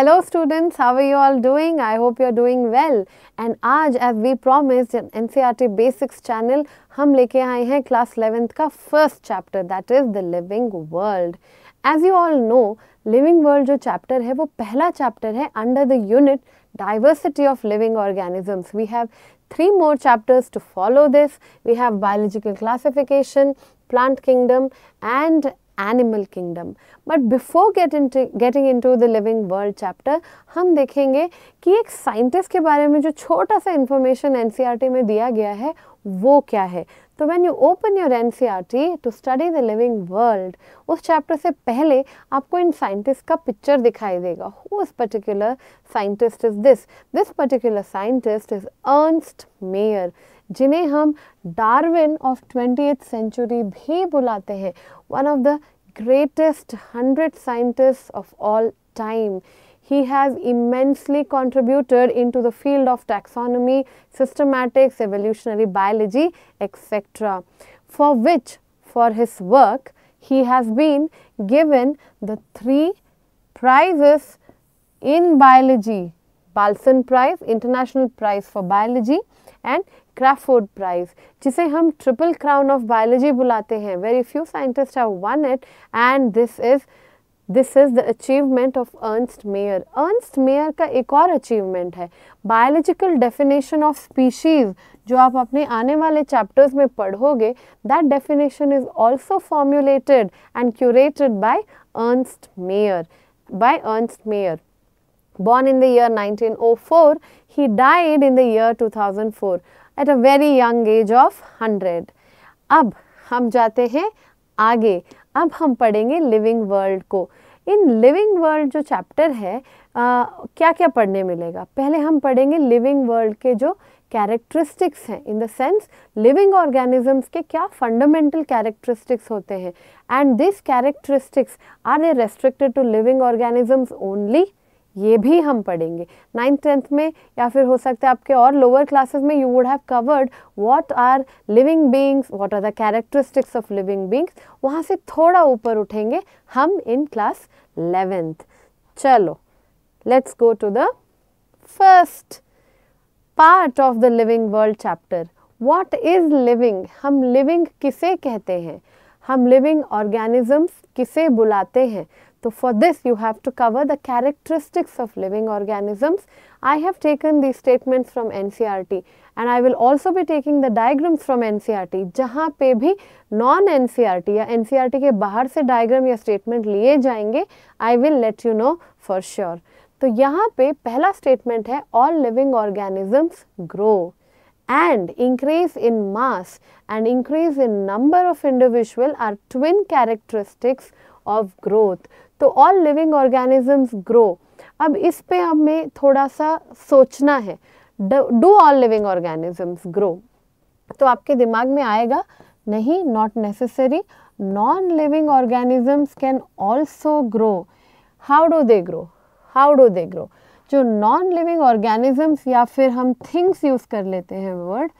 Hello students how are you all doing I hope you are doing well and आज as we promised N C R T basics channel हम लेके आए हैं class eleventh का first chapter that is the living world as you all know living world जो chapter है वो पहला चैप्टर है under the unit diversity of living organisms we have three more chapters to follow this we have biological classification plant kingdom and animal kingdom but before getting into the living world chapter हम देखेंगे कि एक scientist के बारे में जो छोटा सा इन्फॉर्मेशन एनसीईआरटी e में दिया गया है वो क्या है तो when you open your N C R T to study the living world उस चैप्टर से पहले आपको इन साइंटिस्ट का पिक्चर दिखाई देगा who is particular scientist is this this particular scientist is Ernst Mayr जिन्हें हम डार्विन ऑफ ट्वेंटी सेंचुरी भी बुलाते हैं one of the greatest 100 scientists of all time. He has immensely contributed into the field of taxonomy, systematics, evolutionary biology, etc. For which, for his work, he has been given the three prizes in biology, Balsan Prize, International Prize for Biology and Crafoord prize जिसे हम triple crown of biology बुलाते हैं very few scientist have won it and this is this is the achievement of Ernst Mayr Ernst Mayr का एक और achievement है biological definition of species जो आप अपने आने वाले चैप्टर्स में पढ़ोगे that definition is also formulated and curated by Ernst Mayr by Ernst Mayr born in the year nineteen oh four he died in the year two thousand four at a very young age of hundred अब हम जाते हैं आगे अब हम पढ़ेंगे living world को in living world जो चैप्टर है आ, क्या क्या पढ़ने मिलेगा पहले हम पढ़ेंगे लिविंग वर्ल्ड के जो कैरेक्टरिस्टिक्स हैं in the sense living organisms के क्या फंडामेंटल कैरेक्टरिस्टिक्स होते हैं and this characteristics are they restricted to living organisms only ये भी हम पढ़ेंगे नाइन्थ टेंथ में या फिर हो सकता है आपके और लोअर क्लासेस में you would have covered what are living beings what are the characteristics of living beings वहाँ से थोड़ा ऊपर उठेंगे हम इन क्लास इलेवेंथ चलो let's go to the first part of the living world chapter what is living हम living किसे कहते हैं हम लिविंग ऑर्गेनिजम्स किसे बुलाते हैं So, for this you have to cover the characteristics of living organisms. I have taken these statements from NCRT and I will also be taking the diagrams from NCRT जहाँ पे भी non NCRT या NCRT के बाहर से diagram या statement लिए जाएंगे I will let you know for sure. तो यहाँ पे पहला statement है all living organisms grow and increase in mass and increase in number of individual are twin characteristics of growth. तो ऑल लिविंग ऑर्गेनिजम्स ग्रो अब इस पे हमें थोड़ा सा सोचना है do all living organisms grow तो आपके दिमाग में आएगा नहीं not necessary non living organisms can also grow how do they grow how do they grow जो नॉन लिविंग ऑर्गेनिजम्स या फिर हम थिंग्स यूज़ कर लेते हैं वर्ड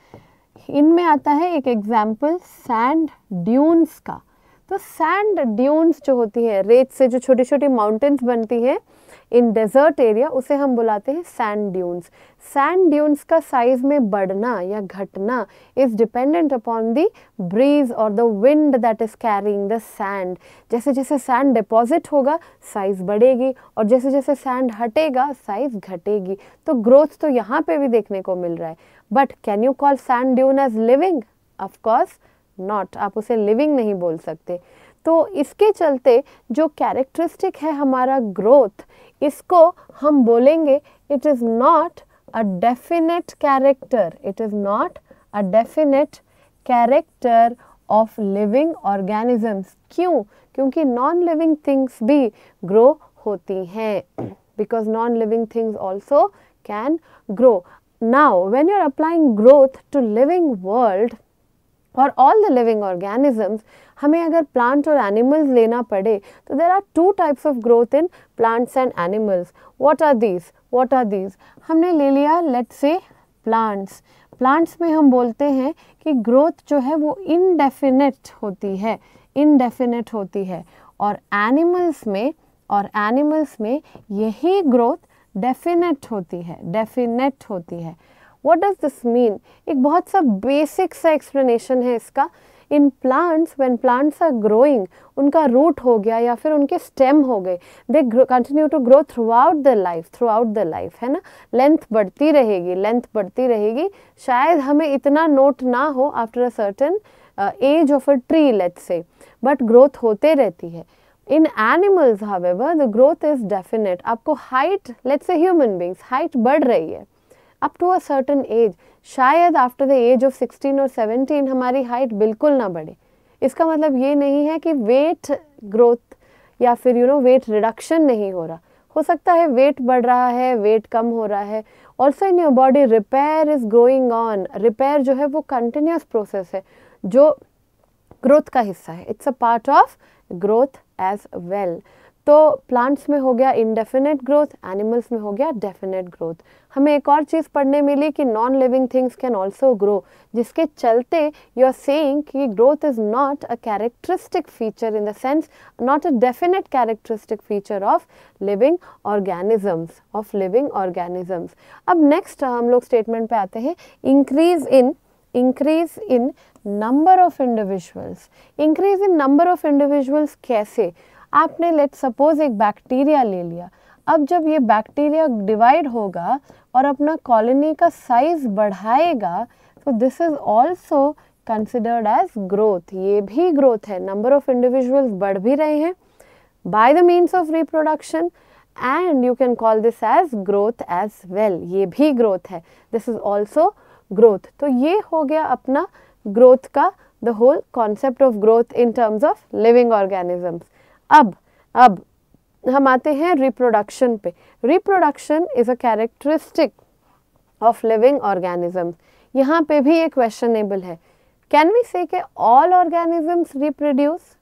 इनमें आता है एक एग्जाम्पल सैंड ड्यून्स का तो सैंड ड्यून्स जो होती है रेत से जो छोटी छोटी माउंटेन्स बनती हैं इन डेजर्ट एरिया उसे हम बुलाते हैं सैंड ड्यून्स सैंड ड्यून्स का साइज में बढ़ना या घटना is dependent upon the breeze और the wind that is carrying the sand जैसे जैसे सैंड डिपॉजिट होगा साइज बढ़ेगी और जैसे जैसे सैंड हटेगा साइज घटेगी तो ग्रोथ तो यहाँ पे भी देखने को मिल रहा है but can you call sand dune as living of course not आप उसे लिविंग नहीं बोल सकते तो इसके चलते जो कैरेक्टरिस्टिक है हमारा ग्रोथ इसको हम बोलेंगे it is not a definite character it is not a definite character of living organisms क्यों क्योंकि नॉन लिविंग थिंग्स भी ग्रो होती हैं because non living things also can grow now when you are applying growth to living world for all the living organisms हमें अगर plant और animals लेना पड़े तो there are two types of growth in plants and animals what are these what are these हमने ले लिया late से प्लांट्स प्लांट्स में हम बोलते हैं कि ग्रोथ जो है वो इनडेफिनेट होती है इनडेफिनेट होती है और एनिमल्स में और एनिमल्स में यही ग्रोथ डेफिनेट होती है डेफिनेट होती है वॉट डज दिस मीन एक बहुत सा बेसिक सा एक्सप्लेनेशन है इसका in plants when plants are growing उनका रूट हो गया या फिर उनके स्टेम हो गए they continue to grow throughout the life throughout the life है ना लेंथ बढ़ती रहेगी लेंथ बढ़ती रहेगी शायद हमें इतना नोट ना हो after a certain age of a tree let's say but growth होते रहती है in animals however the growth is definite आपको height let's say human beings, बढ़ रही है up to a certain age शायद after the age of sixteen और seventeen हमारी हाइट बिल्कुल ना बढ़े इसका मतलब ये नहीं है कि वेट ग्रोथ या फिर यू नो वेट रिडक्शन नहीं हो रहा हो सकता है वेट बढ़ रहा है वेट कम हो रहा है also in your body repair is growing on repair जो है वो कंटिन्यूस प्रोसेस है जो ग्रोथ का हिस्सा है it's a part of growth as well well. तो प्लांट्स में हो गया इनडेफिनेट ग्रोथ एनिमल्स में हो गया डेफिनेट ग्रोथ हमें एक और चीज़ पढ़ने मिली कि non living things can also grow जिसके चलते यू आर सेइंग कि growth is not a characteristic feature in the sense not a definite characteristic feature of living organisms of living organisms अब नेक्स्ट हम लोग स्टेटमेंट पे आते हैं increase in increase in number of individuals increase in number of individuals कैसे आपने let suppose एक bacteria ले लिया अब जब ये बैक्टीरिया डिवाइड होगा और अपना कॉलोनी का साइज बढ़ाएगा तो this is also considered as growth ये भी ग्रोथ है नंबर ऑफ इंडिविजुअल्स बढ़ भी रहे हैं by the means of reproduction and you can call this as growth as well ये भी ग्रोथ है दिस इज ऑल्सो ग्रोथ तो ये हो गया अपना ग्रोथ का the whole concept of growth in terms of living organisms अब अब हम आते हैं रिप्रोडक्शन पे reproduction is a characteristic of living organisms यहाँ पे भी ये क्वेश्चनेबल है कैन वी से के all organisms reproduce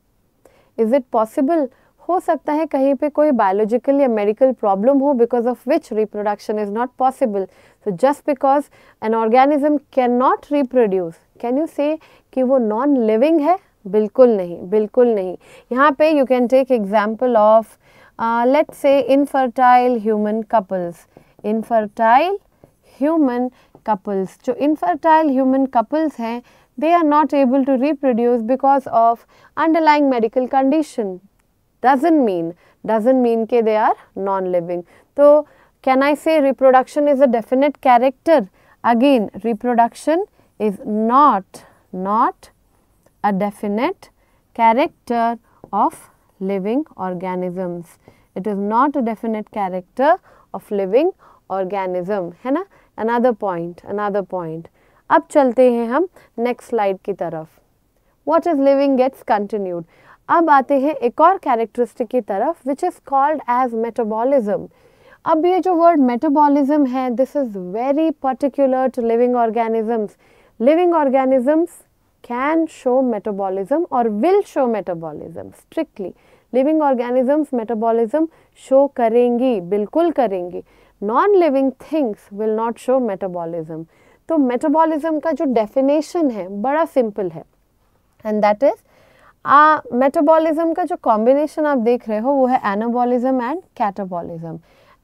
is it possible हो सकता है कहीं पे कोई बायोलॉजिकल या मेडिकल प्रॉब्लम हो because of which reproduction is not possible so just because an organism can not reproduce can you say कि वो नॉन लिविंग है बिल्कुल नहीं बिल्कुल नहीं यहाँ पे you can take example of let say infertile human couples infertile human couples जो इनफर्टाइल ह्यूमन कपल्स हैं they are not able to reproduce because of underlying medical condition doesn't mean doesn't mean के they are non living तो can I say reproduction is a definite character again reproduction is not not a definite character of living organisms. It is not a definite character of living organism है ना another point another point अब चलते हैं हम next slide की तरफ what is living gets continued अब आते हैं एक और characteristic की तरफ which is called as metabolism अब ये जो word metabolism है this is very particular to living organisms living organisms can show metabolism और will show metabolism strictly living organisms metabolism show करेंगी बिल्कुल करेंगी non living things will not show metabolism तो metabolism का जो डेफिनेशन है बड़ा सिंपल है एंड दैट इज मेटाबॉलिज्म का जो कॉम्बिनेशन आप देख रहे हो वो है एनाबॉलिज्म एंड कैटाबॉलिज्म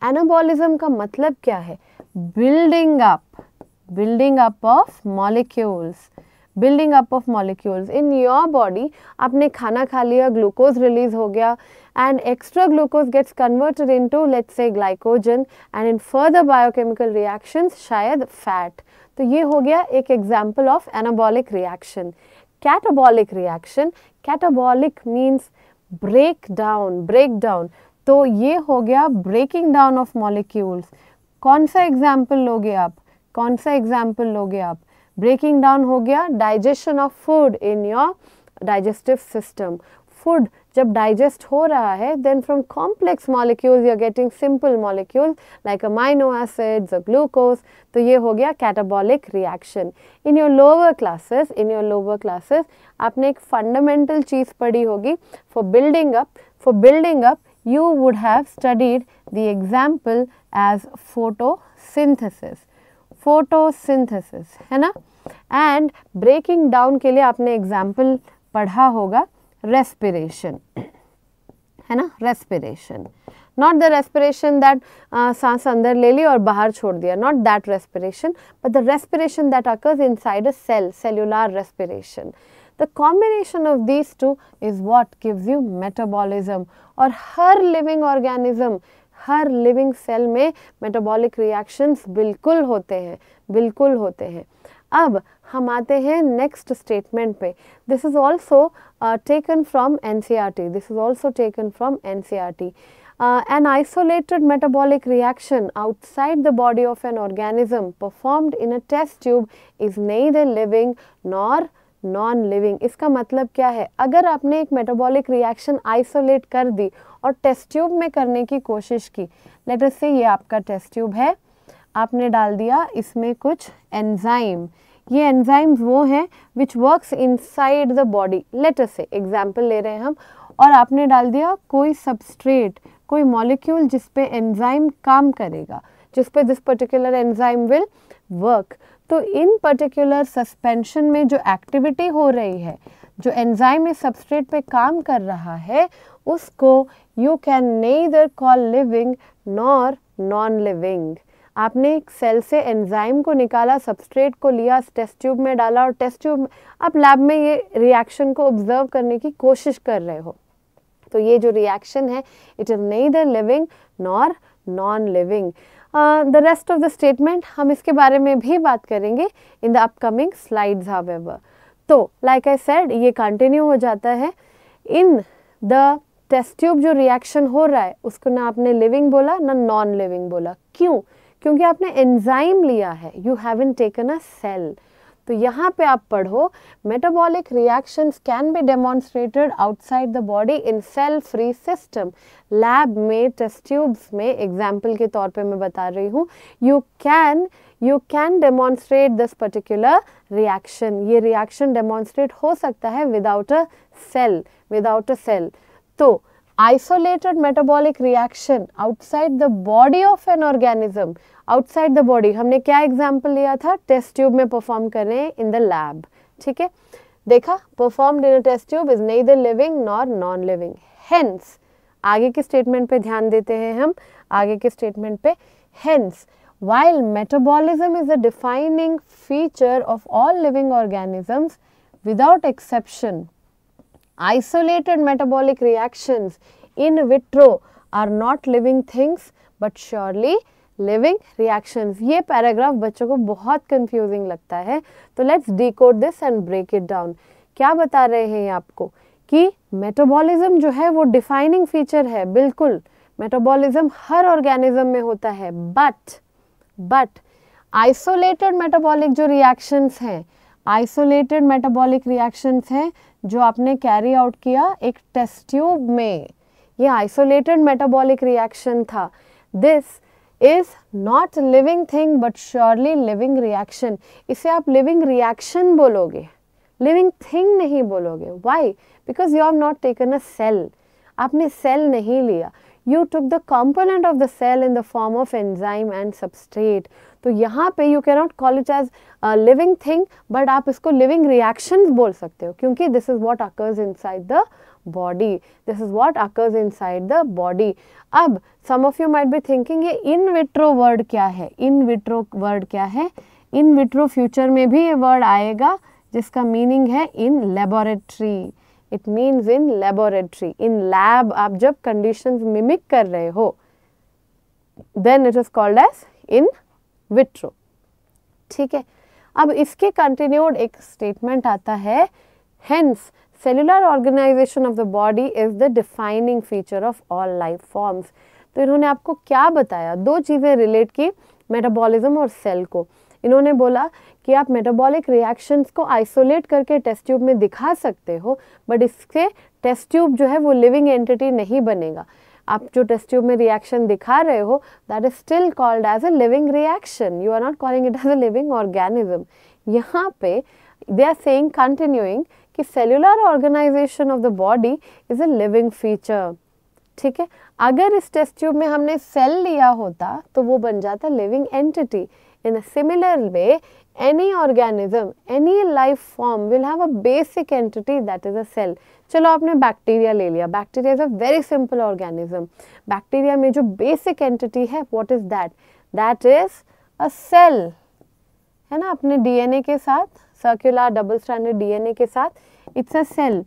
एनाबॉलिज्म का मतलब क्या है building up building up of molecules building up of molecules in your body आपने खाना खा लिया ग्लूकोज रिलीज हो गया and extra glucose gets converted into let say glycogen and in further biochemical reaction शायद फैट तो ये हो गया एक example of anabolic reaction catabolic reaction catabolic means break down break down तो ये हो गया ब्रेकिंग डाउन ऑफ मॉलिक्यूल्स कौन सा एग्जाम्पल लोगे आप कौन सा एग्जाम्पल लोगे आप ब्रेकिंग डाउन हो गया digestion of food in your digestive system food जब डाइजेस्ट हो रहा है then from complex molecules you are getting simple molecule like amino acids a glucose तो ये हो गया catabolic reaction in your lower classes in your lower classes आपने एक फंडामेंटल चीज़ पढ़ी होगी for building up for building up you would have studied the example as photosynthesis photosynthesis है ना एंड ब्रेकिंग डाउन के लिए आपने एग्जाम्पल पढ़ा होगा रेस्पिरेशन है ना respiration not the respiration that सांस अंदर ले ली और बाहर छोड़ दिया not that respiration but the respiration that occurs inside a cell cellular respiration the combination of these two is what gives you metabolism और हर लिविंग ऑर्गेनिज्म हर लिविंग सेल में मेटाबॉलिक रिएक्शंस बिल्कुल होते हैं बिल्कुल होते हैं अब हम आते हैं नेक्स्ट स्टेटमेंट पे this is also taken from an this is also taken from an Uh, an isolated metabolic reaction outside the body of an organism performed in a test tube is neither living nor non living इसका मतलब क्या है अगर आपने एक metabolic reaction isolate कर दी और test tube में करने की कोशिश की लेटर से ये आपका टेस्ट ट्यूब है आपने डाल दिया इसमें कुछ एंजाइम ये एंजाइम्स वो हैं which works inside the body let's say example ले रहे हैं हम और आपने डाल दिया कोई सबस्ट्रेट कोई मॉलिक्यूल जिस पे एंजाइम काम करेगा जिस पे this particular enzyme will work तो इन पर्टिकुलर सस्पेंशन में जो एक्टिविटी हो रही है जो एंजाइम इस सबस्ट्रेट पे काम कर रहा है उसको you can neither call living nor non living आपने एक सेल से एंजाइम को निकाला सबस्ट्रेट को लिया टेस्ट ट्यूब में डाला और टेस्ट ट्यूब आप लैब में ये रिएक्शन को ऑब्जर्व करने की कोशिश कर रहे हो तो ये जो रिएक्शन है it is neither living nor non living the rest of the statement हम इसके बारे में भी बात करेंगे in the upcoming slides however तो लाइक आई सेड ये कंटिन्यू हो जाता है इन द टेस्ट ट्यूब जो रिएक्शन हो रहा है उसको ना आपने लिविंग बोला ना नॉन लिविंग बोला क्यों क्योंकि आपने एंजाइम लिया है you haven't taken a cell तो यहाँ पे आप पढ़ो metabolic reactions can be demonstrated outside the body in cell free system lab में टेस्ट ट्यूब्स में एग्जाम्पल के तौर पे मैं बता रही हूँ you can you can demonstrate this particular reaction ये रिएक्शन डेमोन्स्ट्रेट हो सकता है without a cell without a cell तो isolated metabolic reaction outside the body of an organism outside the body हमने क्या एग्जाम्पल लिया था टेस्ट ट्यूब में परफॉर्म कर रहे हैं इन द लैब ठीक है देखा perform in a test tube is neither living nor non living hence आगे के स्टेटमेंट पे ध्यान देते हैं हम आगे के स्टेटमेंट पे hence while metabolism is a defining feature of all living organisms without exception isolated metabolic reactions in vitro are not living things but surely living reactions ये पैराग्राफ बच्चों को बहुत कंफ्यूजिंग लगता है तो let's decode this and break it down क्या बता रहे हैं आपको कि मेटाबॉलिज्म जो है वो डिफाइनिंग फीचर है बिल्कुल मेटाबॉलिज्म हर ऑर्गेनिज्म में होता है बट बट आइसोलेटेड मेटाबॉलिक जो रिएक्शंस हैं आइसोलेटेड मेटाबॉलिक रिएक्शंस हैं जो आपने कैरी आउट किया एक टेस्ट ट्यूब में ये आइसोलेटेड मेटाबॉलिक रिएक्शन था this is not living thing but surely living reaction इसे आप लिविंग रिएक्शन बोलोगे लिविंग थिंग नहीं बोलोगे why because you have not taken a cell आपने सेल नहीं लिया you took the component of the cell in the form of enzyme and substrate तो यहाँ पे you cannot call it as living thing but आप इसको living reaction बोल सकते हो क्योंकि this is what occurs inside the body this is what occurs inside the body अब some of you might be thinking ये in vitro word क्या है इन विट्रो वर्ड क्या है इन विट्रो फ्यूचर में भी ये word आएगा जिसका मीनिंग है in laboratory it means in laboratory in lab आप जब कंडीशन मिमिक कर रहे हो then it is called as in vitro ठीक है अब इसके कंटिन्यूड एक स्टेटमेंट आता है hence cellular organization of the body is the defining feature of all life forms तो इन्होंने आपको क्या बताया दो चीज़ें रिलेट की मेटाबॉलिज्म और सेल को इन्होंने बोला कि आप मेटाबॉलिक रिएक्शंस को आइसोलेट करके टेस्ट ट्यूब में दिखा सकते हो बट इससे टेस्ट ट्यूब जो है वो लिविंग एंटिटी नहीं बनेगा आप जो टेस्ट ट्यूब में रिएक्शन दिखा रहे हो that is still called as a living reaction you are not calling it as a living organism यहाँ पे दे आर सेइंग कंटिन्यूइंग कि cellular organization of the body is a living feature ठीक है अगर इस टेस्ट ट्यूब में हमने cell लिया होता तो वो बन जाता living entity in a similar way any organism any life form will have a basic entity that is a cell चलो आपने बैक्टीरिया ले लिया bacteria is a very simple organism bacteria में जो बेसिक एंटिटी है what is that that is a cell है ना अपने डीएनए के साथ सर्क्यूलर डबल स्टैंडर्ड डीएनए के साथ इट्स अ सेल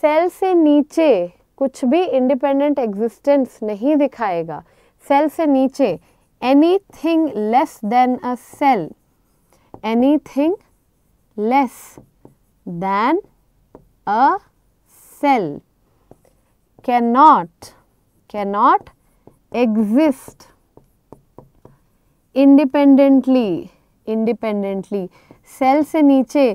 सेल से नीचे कुछ भी इंडिपेंडेंट एग्जिस्टेंस नहीं दिखाएगा सेल से नीचे anything less than a cell anything less than a cell cannot cannot exist independently independently cell से नीचे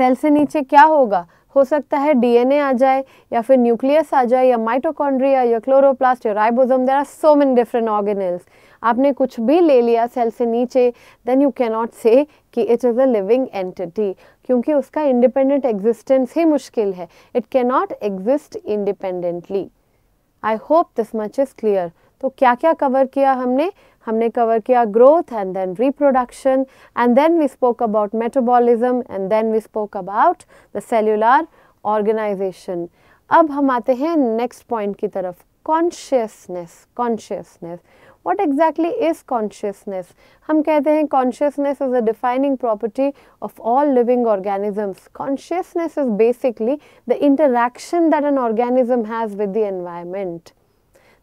cell से नीचे क्या होगा हो सकता है डीएनए आ जाए या फिर न्यूक्लियस आ जाए या माइटोकॉन्ड्रिया या क्लोरोप्लास्ट या ribosome there are so many different organelles आपने कुछ भी ले लिया सेल से नीचे देन यू कैनॉट से कि it is a living entity क्योंकि उसका इंडिपेंडेंट एग्जिस्टेंस ही मुश्किल है it not exist independently I hope this much is clear तो क्या क्या कवर किया हमने हमने कवर किया growth and then reproduction and then we spoke about metabolism and then we spoke about the cellular organisation अब हम आते हैं नेक्स्ट पॉइंट की तरफ consciousness consciousness what exactly is consciousness हम कहते हैं consciousness is a defining property of all living organisms consciousness is basically the interaction that an organism has with the environment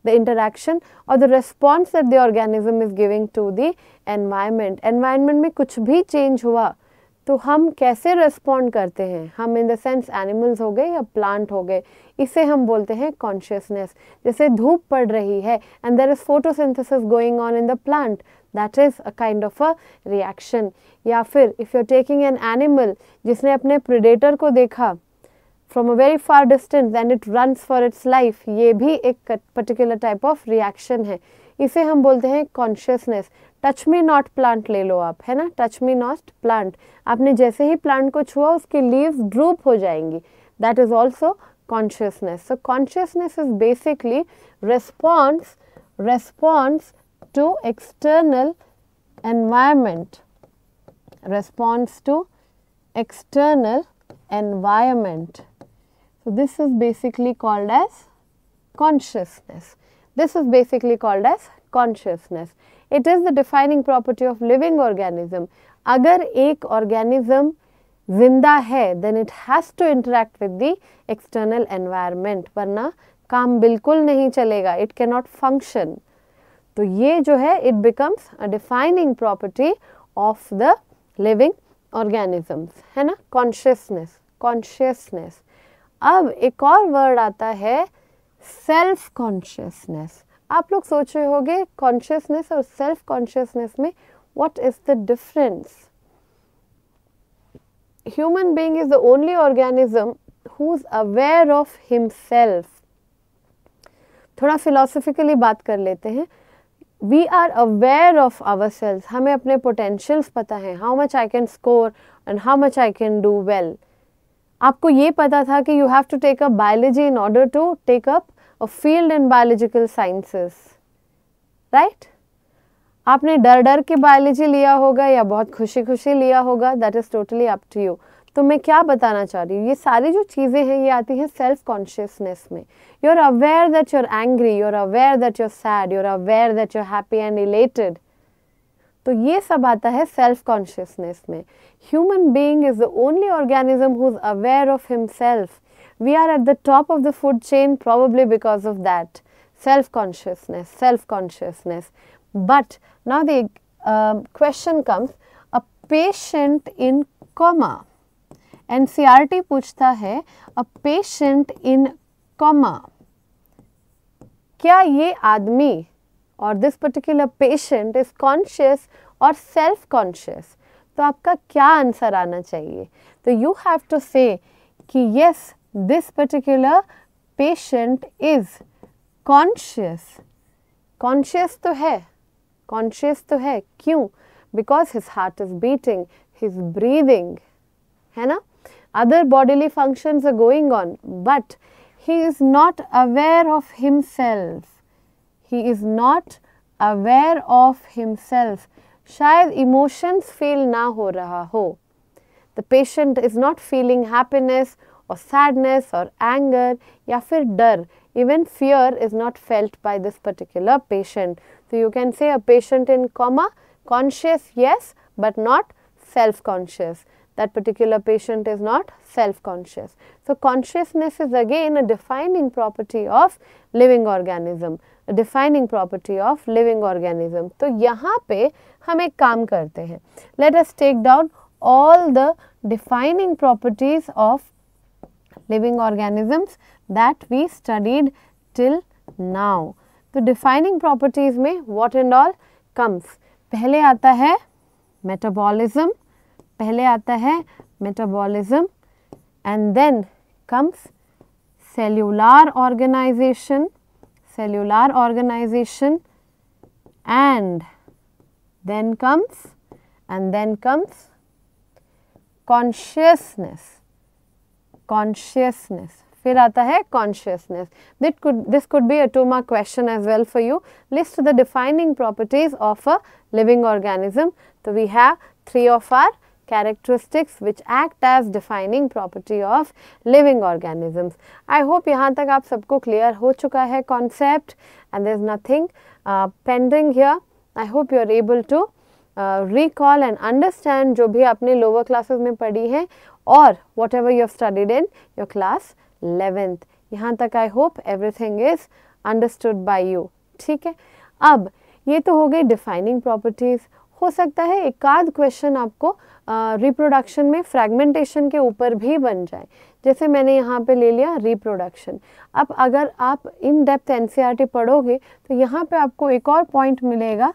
the interaction or the response that the organism is giving to the environment environment में कुछ भी change हुआ तो हम कैसे respond करते हैं हम इन द सेंस एनिमल्स हो गए या प्लांट हो गए इसे हम बोलते हैं कॉन्शियसनेस जैसे धूप पड़ रही है and there is photosynthesis going on in the plant that is a kind of a reaction या फिर if you are taking an animal जिसने अपने प्रिडेटर को देखा from a very far distance and it run for its life ये भी एक particular type of reaction है इसे हम बोलते हैं consciousness Touch me not plant. ले लो आप है ना टच मी नॉट plant. आपने जैसे ही प्लांट को छुआ उसकी लीव्स ड्रूप हो जाएंगी that is consciousness. So, consciousness is basically response, response to external environment, response to external environment. So, this is basically called as consciousness. This is basically called as consciousness. It is the defining property of living organism अगर एक organism जिंदा है then it has to interact with the external environment वरना काम बिल्कुल नहीं चलेगा it can not function तो ये जो है it becomes a defining property of the living organisms है ना कॉन्शियसनेस कॉन्शियसनेस अब एक और वर्ड आता है सेल्फ कॉन्शियसनेस आप लोग सोच रहे होगे कॉन्शियसनेस और सेल्फ कॉन्शियसनेस में what is the difference human being is the only organism who is aware of himself थोड़ा फिलोसफिकली बात कर लेते हैं we are aware of ourselves हमें अपने पोटेंशियल्स पता है how much I can score and how much I can do well आपको ये पता था कि you have to take up biology in order to take up और field in biological sciences right आपने डर डर के बायोलॉजी लिया होगा या बहुत खुशी खुशी लिया होगा that is totally up to you तो मैं क्या बताना चाह रही हूँ ये सारी जो चीज़ें हैं ये आती हैं सेल्फ कॉन्शियसनेस में you are aware that you are angry you are aware that you are sad you are aware that you are happy and related तो ये सब आता है सेल्फ कॉन्शियसनेस में human being is the only organism who is aware of himself we are at the top of the food chain probably because of that self consciousness self consciousness but now the um, question comes a patient in coma ncrt puchta hai a patient in coma kya ye aadmi or this particular patient is conscious or self conscious to aapka kya answer aana chahiye so you have to say ki yes this particular patient is conscious conscious to hai conscious to hai kyun because his heart is beating his breathing hai na other bodily functions are going on but he is not aware of himself he is not aware of himself शायद emotions feel na ho रहा हो the patient is not feeling or sadness or anger या फिर even fear is not felt by this particular patient. So, you can say a patient in coma conscious yes, but not self conscious. That particular patient is not self conscious. So, consciousness is again a defining property of living organism, a defining property of living organism. So, यहाँ पे हम एक काम करते हैं Let us take down all the defining properties of living organisms that we studied till now. The defining properties mein what and all comes. Pehle aata metabolism, pehle aata metabolism and then comes cellular organization, cellular organization and then comes and then comes consciousness. Consciousness फिर आता है consciousness that could this could be अटोमा question as well for you list the defining properties of a living organism तो we have three of our characteristics which act as defining property of living organisms I hope यहाँ तक आप सबको clear हो चुका है concept and there is nothing pending here I hope you are able to recall and understand जो भी आपने लोअर क्लासेज में पढ़ी है whatever you have studied in your class 11th. यहाँ तक I hope everything is understood by you ठीक है अब ये तो हो गई डिफाइनिंग प्रॉपर्टीज़ हो सकता है एक आध क्वेश्चन आपको रिप्रोडक्शन में फ्रैगमेंटेशन के ऊपर भी बन जाए जैसे मैंने यहाँ पे ले लिया रिप्रोडक्शन अब अगर आप इन डेप्थ एन पढ़ोगे तो यहाँ पे आपको एक और पॉइंट मिलेगा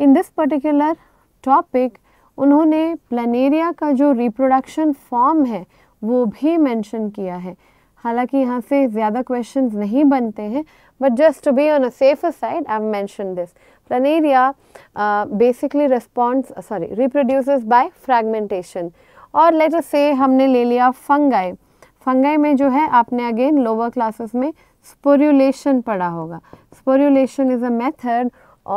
इन दिस पर्टिकुलर टॉपिक उन्होंने प्लानेरिया का जो रिप्रोडक्शन फॉर्म है वो भी मेंशन किया है हालांकि यहाँ से ज़्यादा क्वेश्चंस नहीं बनते हैं but just to be on a safer side I am mention this planaria basically response sorry reproduce by fragmentation और लेट अस से हमने ले लिया फंगाई फंगाई में जो है आपने अगेन लोअर क्लासेस में स्पोरुलेशन पढ़ा होगा sporulation is a method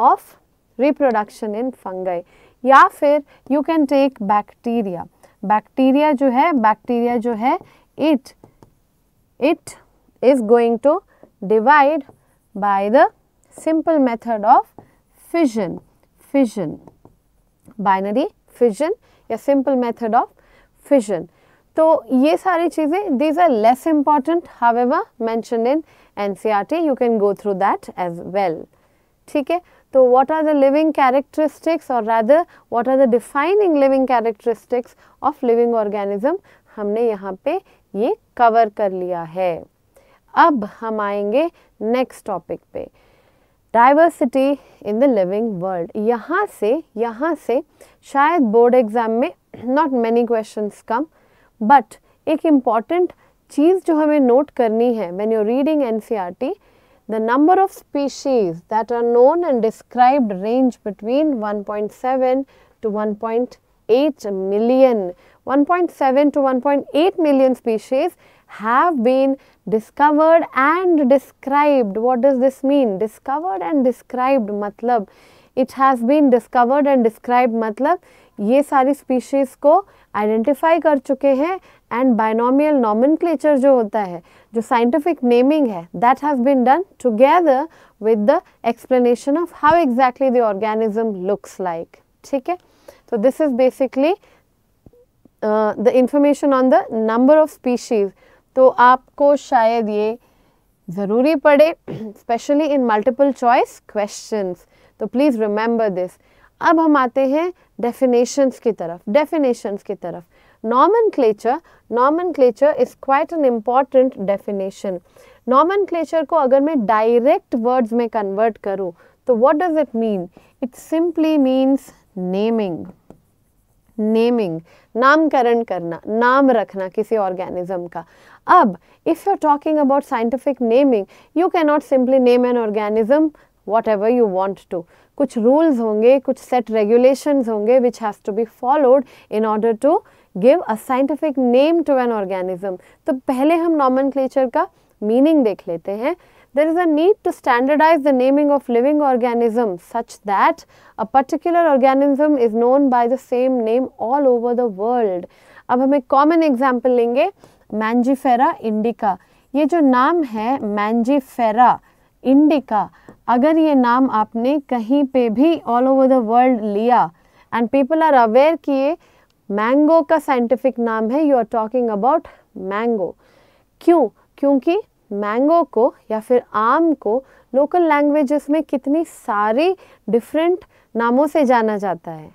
of reproduction in fungi या फिर you can take bacteria bacteria जो है बैक्टीरिया जो है it it is going to divide by the simple method of fission fission binary fission या सिंपल मेथड ऑफ फिजन तो ये सारी चीज़ें these are less important however mention in N T you can go through that as well ठीक है तो what are the living characteristics और rather what are the defining living characteristics of living organism हमने यहाँ पे ये cover कर लिया है अब हम आएंगे नेक्स्ट टॉपिक पे diversity in the living world यहाँ से यहाँ से शायद बोर्ड एग्जाम में not many question come but एक इम्पॉर्टेंट चीज़ जो हमें नोट करनी है when you reading N C R NCERT The number of species that are known and described range between 1.7 to 1.8 million. 1.7 to 1.8 million species have been discovered and described. What does this mean? Discovered and described matlab. it has been discovered and described matlab. ये सारी species को identify कर and binomial nomenclature जो होता है जो scientific naming है that have been done together with the explanation of how exactly the organism looks like ठीक है तो this is basically the information on the number of species तो आपको शायद ये ज़रूरी पड़े specially in multiple choice questions तो प्लीज़ रिमेंबर दिस अब हम आते हैं डेफिनेशंस की तरफ डेफिनेशंस की तरफ nomenclature nomenclature is quite an important definition nomenclature को अगर मैं डायरेक्ट वर्ड्स में कन्वर्ट करूँ तो what does it mean it simply means naming naming नामकरण करना नाम रखना किसी ऑर्गेनिज्म का अब if you are talking about scientific naming you can not simply name an organism whatever you want to कुछ रूल्स होंगे कुछ सेट रेगुलेशन होंगे which has to be followed in order to give a scientific name to an organism तो पहले हम nomen का meaning देख लेते हैं there is a need to standardise the naming of living organism such that a particular organism is known by the same name all over the world अब हम एक कॉमन एग्जाम्पल लेंगे मैंजीफेरा इंडिका ये जो नाम है मैंजीफेरा इंडिका अगर ये नाम आपने कहीं पे भी ऑल ओवर द वर्ल्ड लिया एंड पीपल आर अवेयर किए मैंगो का साइंटिफिक नाम है you are talking about mango क्यों क्योंकि मैंगो को या फिर आम को लोकल लैंग्वेजेस में कितनी सारी डिफरेंट नामों से जाना जाता है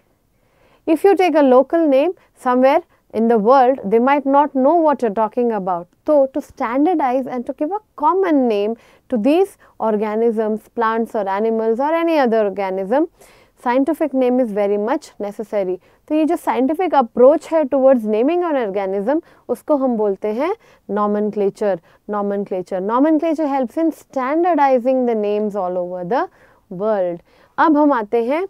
if you take a local name somewhere in the world they might not know what you're talking about तो to standardise and to give a common name to these organisms plants और animals और any other organism scientific name is very much necessary तो ये जो scientific approach है towards naming on organism उसको हम बोलते हैं nomenclature nomenclature nomenclature helps in standardising the names all over the world अब हम आते हैं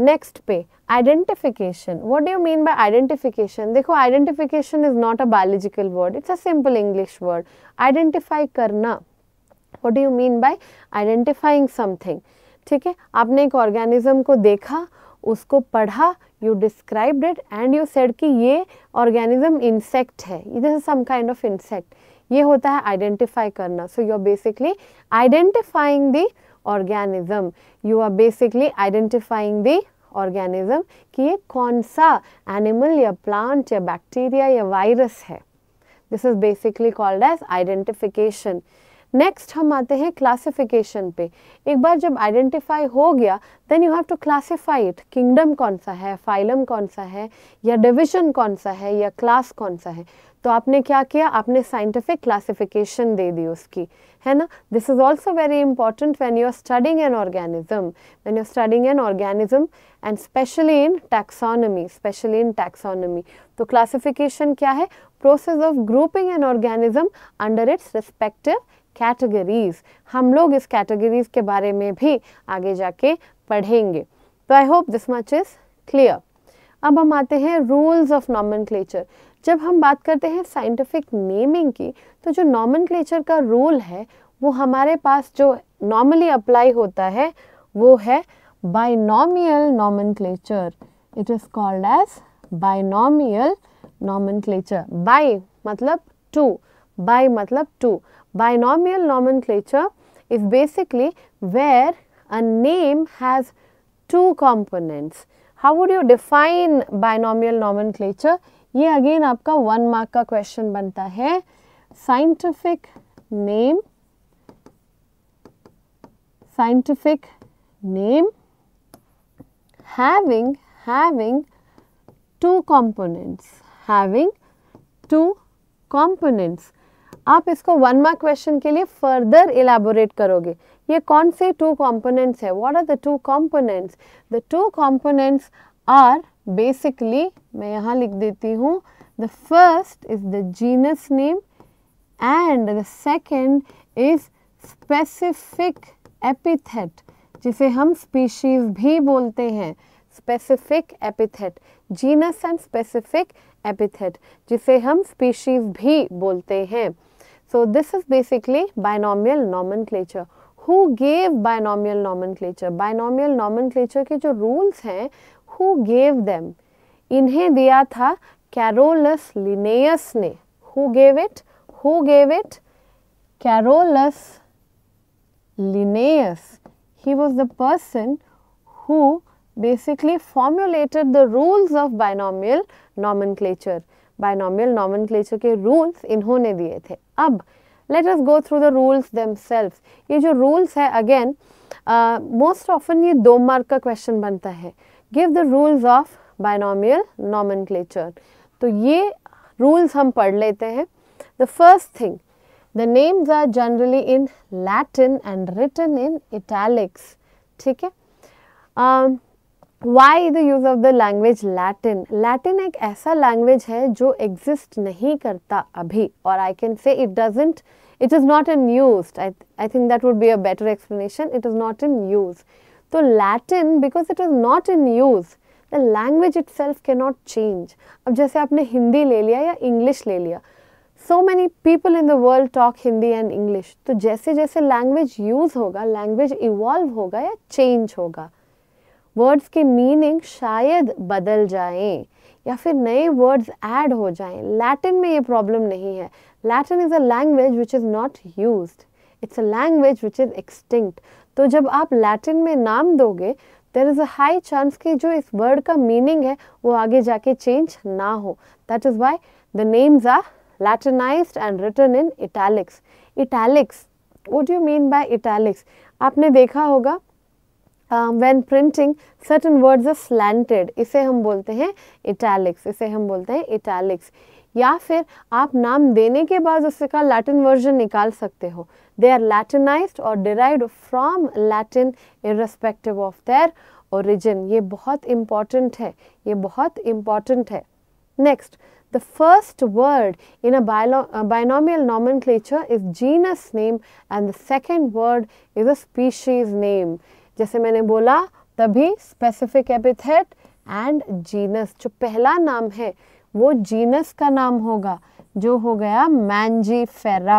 नेक्स्ट पे identification what do you mean by identification देखो identification is not a biological word it's a simple English word identify करना what do you mean by identifying something ठीक है आपने एक ऑर्गेनिज्म को देखा उसको पढ़ा you describe it and you said कि ये ऑर्गेनिज्म इंसेक्ट है is some kind of insect ये होता है आइडेंटिफाई करना सो you are basically identifying the organism you are basically identifying the organism कि ये कौन सा एनिमल या प्लांट या बैक्टीरिया या वायरस है this is basically called as identification next हम आते हैं क्लासिफिकेशन पे एक बार जब आइडेंटिफाई हो गया then you have to classify it kingdom कौन सा है फाइलम कौन सा है या डिवीजन कौन सा है या क्लास कौन सा है तो आपने क्या किया आपने साइंटिफिक क्लासिफिकेशन दे दी उसकी है ना this is also very important when you are studying an organism when you are studying an organism and specially in taxonomy specially in taxonomy तो क्लासिफिकेशन क्या है process of grouping an organism under its respective categories हम लोग इस categories के बारे में भी आगे जाके पढ़ेंगे तो I hope this much is clear अब हम आते हैं रूल्स ऑफ नॉमन जब हम बात करते हैं साइंटिफिक नेमिंग की तो जो नॉमन का रूल है वो हमारे पास जो नॉर्मली अप्लाई होता है वो है binomial nomen it is called as binomial nomen bi मतलब टू बाई मतलब two binomial nomenclature is basically where a name has two components. How would you define binomial nomenclature? ये again आपका one mark का question बनता है scientific name scientific name having having two components having two components आप इसको one mark question के लिए further elaborate करोगे ये कौन से टू कॉम्पोनेंट्स है what are the two components the two components are basically मैं यहाँ लिख देती हूँ the first is the genus name and the second is specific epithet जिसे हम स्पीशीज भी बोलते हैं specific epithet genus and specific epithet जिसे हम स्पीशीज भी बोलते हैं So, this is basically binomial nomenclature. Who gave binomial nomenclature? Binomial nomenclature के जो rules हैं who gave them? इन्हें दिया था carolus linnaeus ने who gave it? Who gave it? Carolus Linnaeus. He was the person who basically formulated the rules of binomial nomenclature. Binomial nomenclature के rules इन्होंने दिए थे अब let us go through the rules themselves ये जो rules है again most often ये दो मार्क का क्वेश्चन बनता है give the rules of binomial nomenclature तो ये रूल्स हम पढ़ लेते हैं the first thing the names are generally in Latin and written in italics ठीक है um, why the use of the language Latin Latin एक ऐसा लैंग्वेज है जो एग्जिस्ट नहीं करता अभी और I can say it doesn't it is not in use I think that would be a better explanation it is not in use तो Latin because it is not in use the language itself के not change अब जैसे आपने हिंदी ले लिया या English ले लिया so many people in the world talk Hindi and English तो जैसे जैसे लैंग्वेज यूज़ होगा लैंग्वेज इवॉल्व होगा या चेंज होगा वर्ड्स के मीनिंग शायद बदल जाएं या फिर नए वर्ड्स ऐड हो जाएं लैटिन में ये प्रॉब्लम नहीं है Latin is a language which is not used it's a language which is extinct तो जब आप लैटिन में नाम दोगे there is a high chance कि जो इस वर्ड का मीनिंग है वो आगे जाके चेंज ना हो that is why the names are latinize and written in italics italics what you mean by italics आपने देखा होगा when printing certain words are slanted इसे हम बोलते हैं इटैलिक्स इसे हम बोलते हैं इटैलिक्स या फिर आप नाम देने के बाद उसका लैटिन वर्जन निकाल सकते हो दे आर लैटिनाइज और derive from Latin respective of their origin ये बहुत इम्पॉर्टेंट है ये बहुत इम्पॉर्टेंट है next the first word in a, bio, is genus name and genus name and the second word is जैसे मैंने बोला तभी स्पेसिफिक एपिथेट एंड जीनस जो पहला नाम है वो जीनस का नाम होगा जो हो गया मैंजी Mangifera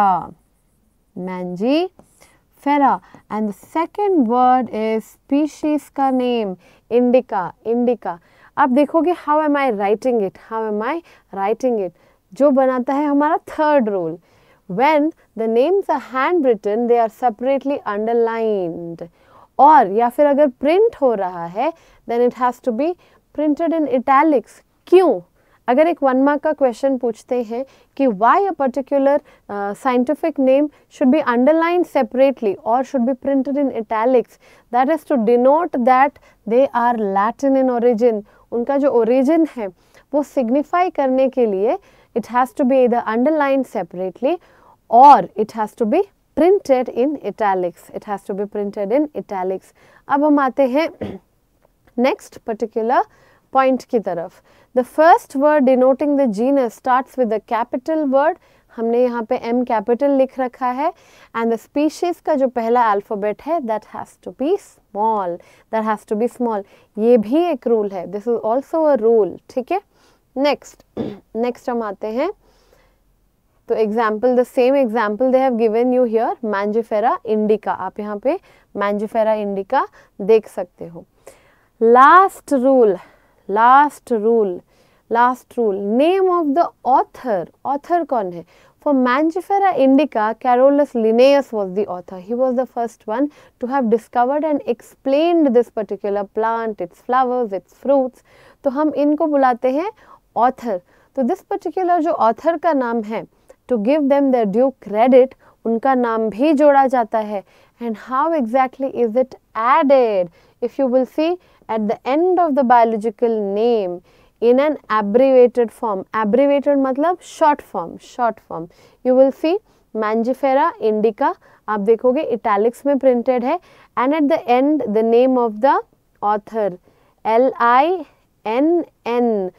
Mangifera and the second word is species का नेम इंडिका इंडिका आप देखोगे how am I writing it how am I writing it जो बनाता है हमारा third rule the names are hand written they are separately underlined और या फिर अगर प्रिंट हो रहा है then it has to be printed in italics क्यों अगर एक वन मार्क का क्वेश्चन पूछते हैं कि why a particular scientific name should be underline separately और should be printed in italics that is to denote that they are Latin in origin उनका जो ओरिजिन है वो सिग्निफाई करने के लिए it has to be the underline separately और it has to be printed in italics it has to be printed in italics अब हम आते हैं नेक्स्ट पर्टिकुलर पॉइंट की तरफ the first word denoting the genus starts with the capital word हमने यहाँ पे एम कैपिटल लिख रखा है एंड द स्पीशीज का जो पहला अल्फ़ाबेट है that has to be small that has to be small ये भी एक रूल है this is also a rule ठीक है नेक्स्ट नेक्स्ट हम आते हैं तो example the same example they have given you here Mangifera indica आप यहाँ पे मैंजेफेरा इंडिका देख सकते हो last rule last rule last rule name of the author author कौन है for Mangifera indica Carolus Linnaeus was the author he was the first one to have discovered and explained this particular plant its flowers its fruits तो हम इनको बुलाते हैं author तो this particular जो author का नाम है to give them the due credit उनका नाम भी जोड़ा जाता है and how exactly is it added if you will see at the end of the biological name in an abbreviated form abbreviated मतलब short form short form you will see Mangifera indica आप देखोगे italics में printed है and at the end the name of the author L I N N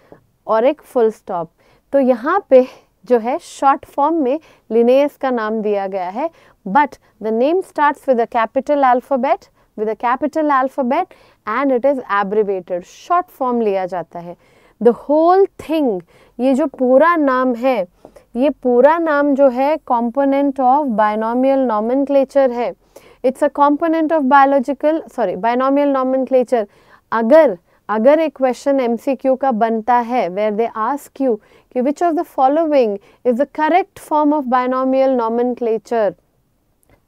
और एक full stop तो यहाँ पे जो है शॉर्ट फॉर्म में लिनेस का नाम दिया गया है but the name start with a capital alphabet with a capital alphabet and it is abbreviated short form लिया जाता है द होल थिंग ये जो पूरा नाम है ये पूरा नाम जो है कॉम्पोनेंट ऑफ बायनोमियल नॉमन है it's a component of biological sorry binomial nomen अगर अगर एक क्वेश्चन क्यू का बनता है वेर दे आस्क यू कि which of the following is the correct form of binomial nomen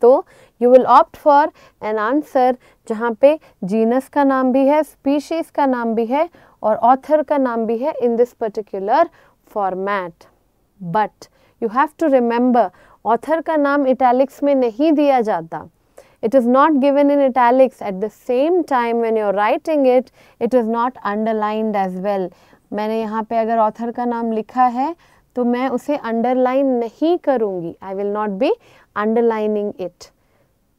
तो you will opt for an answer जहाँ पे जीनस का नाम भी है स्पीशीज का नाम भी है और ऑथर का नाम भी है in this particular format but you have to remember author का नाम इटैलिक्स में नहीं दिया जाता It is not given in italics. At the same time when you are writing it, it is not underlined as well. मैंने यहाँ पे अगर ऑथर का नाम लिखा है तो मैं उसे अंडरलाइन नहीं करूँगी I will not be underlining it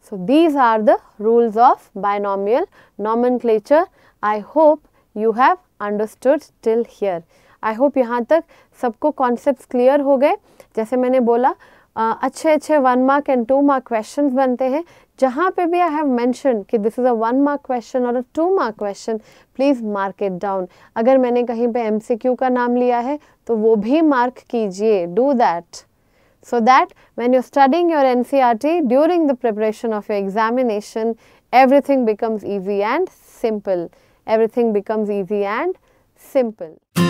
so these are the rules of binomial nomenclature I hope you have understood till here I hope यहाँ तक सबको कॉन्सेप्ट क्लियर हो गए जैसे मैंने बोला आ, अच्छे अच्छे one mark and two mark questions बनते हैं जहाँ पे भी आई हैव मैंशन कि this is a one mark question और a two mark question please mark it down अगर मैंने कहीं पे एम सी क्यू का नाम लिया है तो वो भी मार्क कीजिए do that so that when you studying your and during the preparation of your examination everything becomes easy and simple everything becomes easy and simple